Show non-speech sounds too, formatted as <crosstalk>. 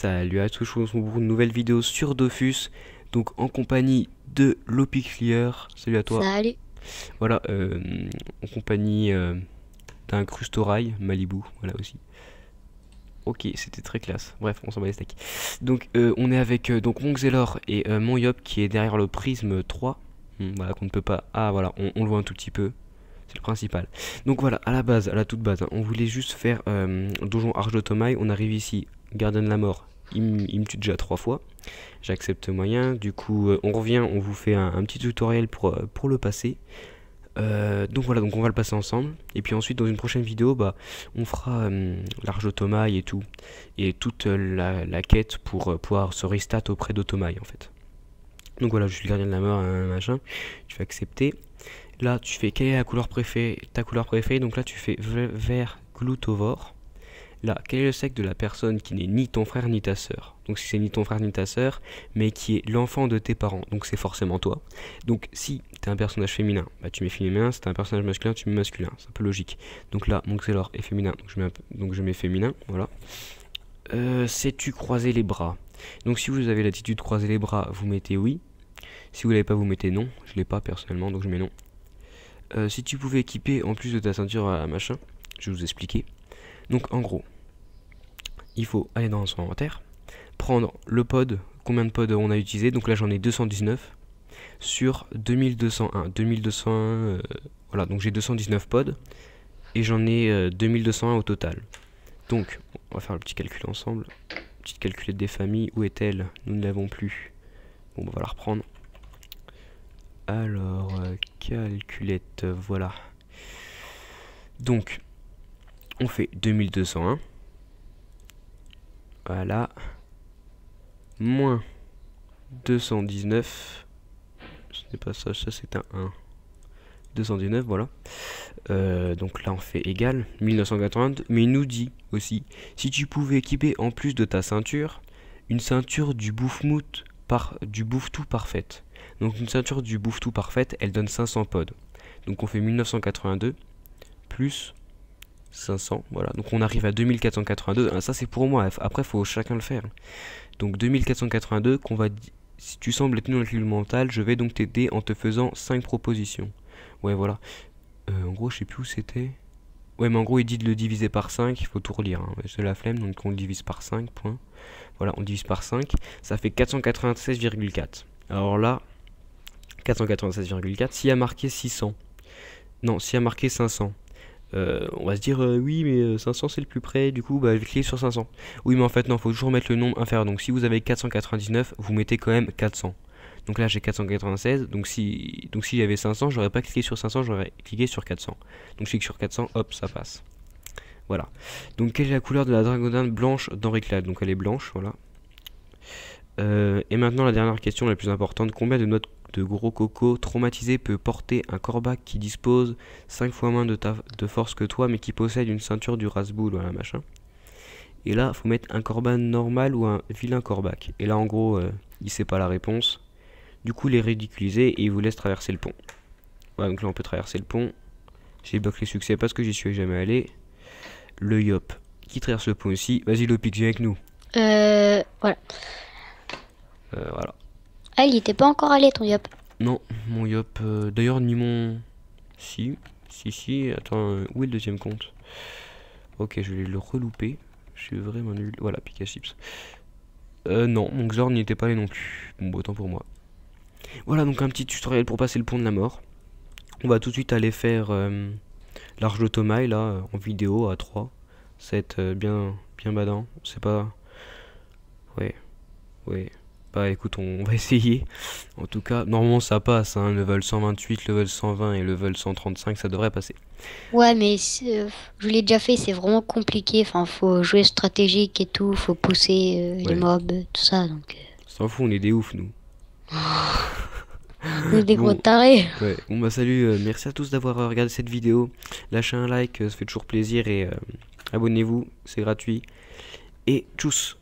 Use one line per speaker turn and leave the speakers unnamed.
Salut à tous, je vous retrouve pour une nouvelle vidéo sur Dofus, donc en compagnie de Lopiclier, Salut à toi. Salut. Voilà, euh, en compagnie euh, d'un Crustorail, Malibu, voilà aussi. Ok, c'était très classe. Bref, on s'en bat les steaks. Donc, euh, on est avec donc mon et mon qui est derrière le prisme 3. Hmm, voilà, qu'on ne peut pas. Ah, voilà, on, le voit un tout petit peu c'est le principal. Donc voilà, à la base, à la toute base, hein, on voulait juste faire euh, donjon Arche de Tomaï. on arrive ici, Garden la mort, il, me tue déjà trois fois. J'accepte moyen. Du coup, euh, on revient, on vous fait un, petit tutoriel pour, euh, pour le passer. Euh, donc voilà, donc on va le passer ensemble. Et puis ensuite, dans une prochaine vidéo, bah, on fera l'arche et tout. Et toute la, quête pour pouvoir se restat auprès d'Otomaï en fait. Donc voilà, je suis le gardien de la mort, un machin. Tu vas accepter. Là, tu fais quelle est couleur préférée, ta couleur préférée. Donc là, tu fais vert gloutovore. Là, quel est le sexe de la personne qui n'est ni ton frère ni ta sœur Donc si c'est ni ton frère ni ta sœur, mais qui est l'enfant de tes parents, donc c'est forcément toi. Donc si t'es un personnage féminin, bah tu mets féminin, si t'es un personnage masculin, tu mets masculin, c'est un peu logique. Donc là, mon Xelor est féminin, donc je mets, féminin, voilà. Euh, sais-tu croiser les bras Donc si vous avez l'attitude croiser les bras, vous mettez oui. Si vous l'avez pas, vous mettez non. Je l'ai pas personnellement, donc je mets non. Euh, si tu pouvais équiper en plus de ta ceinture à machin, je vais vous expliquer. Donc en gros, il faut aller dans son inventaire, prendre le pod, combien de pods on a utilisé, donc là j'en ai 219 sur 2201. 2201, euh, voilà, donc j'ai 219 pods et j'en ai 2201 euh, au total. Donc, on va faire le petit calcul ensemble. Petite calculette des familles, où est-elle Nous ne l'avons plus. Bon, bah, on va la reprendre. Alors, euh, calculette, voilà. Donc, on fait 2201 voilà. Moins 219. Ce n'est pas ça, ça c'est un 1. 219, voilà. Euh, donc là, on fait égal, 1982, Mais il nous dit aussi, si tu pouvais équiper en plus de ta ceinture, une ceinture du bouffe par, du bouffe parfaite. Donc une ceinture du bouffe-tout parfaite, elle donne 500 pods. Donc on fait 1982 plus 500, voilà. Donc on arrive à 2482. Ah, ça c'est pour moi, après faut chacun le faire. Donc 2482 qu'on va... Si tu sembles être non le mental, je vais donc t'aider en te faisant 5 propositions. Ouais, voilà. Euh, en gros, je sais plus où c'était. Ouais, mais en gros, il dit de le diviser par 5, il faut tout relire. Hein. C'est la flemme, donc on divise par 5, point. Voilà, on divise par 5, ça fait 496,4. Alors là, 496,4, s'il y a marqué 600. Non, s'il y a marqué 500. Euh, on va se dire euh, oui mais 500 euh, c'est le plus près du coup bah, je vais cliquer sur 500 oui mais en fait non faut toujours mettre le nombre inférieur donc si vous avez 499 vous mettez quand même 400 donc là j'ai 496 donc si donc si j'avais 500 j'aurais pas cliqué sur 500 j'aurais cliqué sur 400 donc je clique sur 400 hop ça passe voilà donc quelle est la couleur de la dragonne blanche d'Henri donc elle est blanche voilà et maintenant la dernière question la plus importante combien de notes de gros coco traumatisé peut porter un corbac qui dispose 5 fois moins de, de force que toi, mais qui possède une ceinture du rasboul, voilà, machin. Et là, faut mettre un corban normal ou un vilain corbac. Et là, en gros, euh, il sait pas la réponse. Du coup, il est ridiculisé et il vous laisse traverser le pont. donc là, on peut traverser le pont. J'ai bloqué les succès parce que j'y suis jamais allé. Le Yop, qui traverse le pont ici. Vas-y, le viens avec nous. Euh, voilà. Euh, voilà. Ah, il était pas encore allé ton yop. Non, mon yop. Euh, d'ailleurs, ni mon. Si, si, si. Attends, euh, où est le deuxième compte Ok, je vais le relouper Je suis vraiment nul. Voilà, Pikachu Chips. Euh, non, mon Xor n'y était pas allé non plus. Bon, bah, temps pour moi. Voilà, donc un petit tutoriel pour passer le pont de la mort. On va tout de suite aller faire euh, l'arche de là, en vidéo à 3. Ça bien, bien badant. C'est pas. Ouais. Ouais. Bah écoute, on, va <laughs> essayer. En tout cas, normalement ça passe, hein, level 128, level 120 et level 135, ça devrait passer. Ouais, mais euh, je l'ai déjà fait, c'est vraiment compliqué. Enfin, faut jouer stratégique et tout, faut pousser euh, les mobs, tout ça. Donc. Euh. S'en fout, on est des oufs, nous. <laughs> on est des gros tarés. Bon bah salut, merci à tous d'avoir regardé cette vidéo. Lâchez un like, ça fait toujours plaisir et abonnez-vous, c'est gratuit. Et tchuss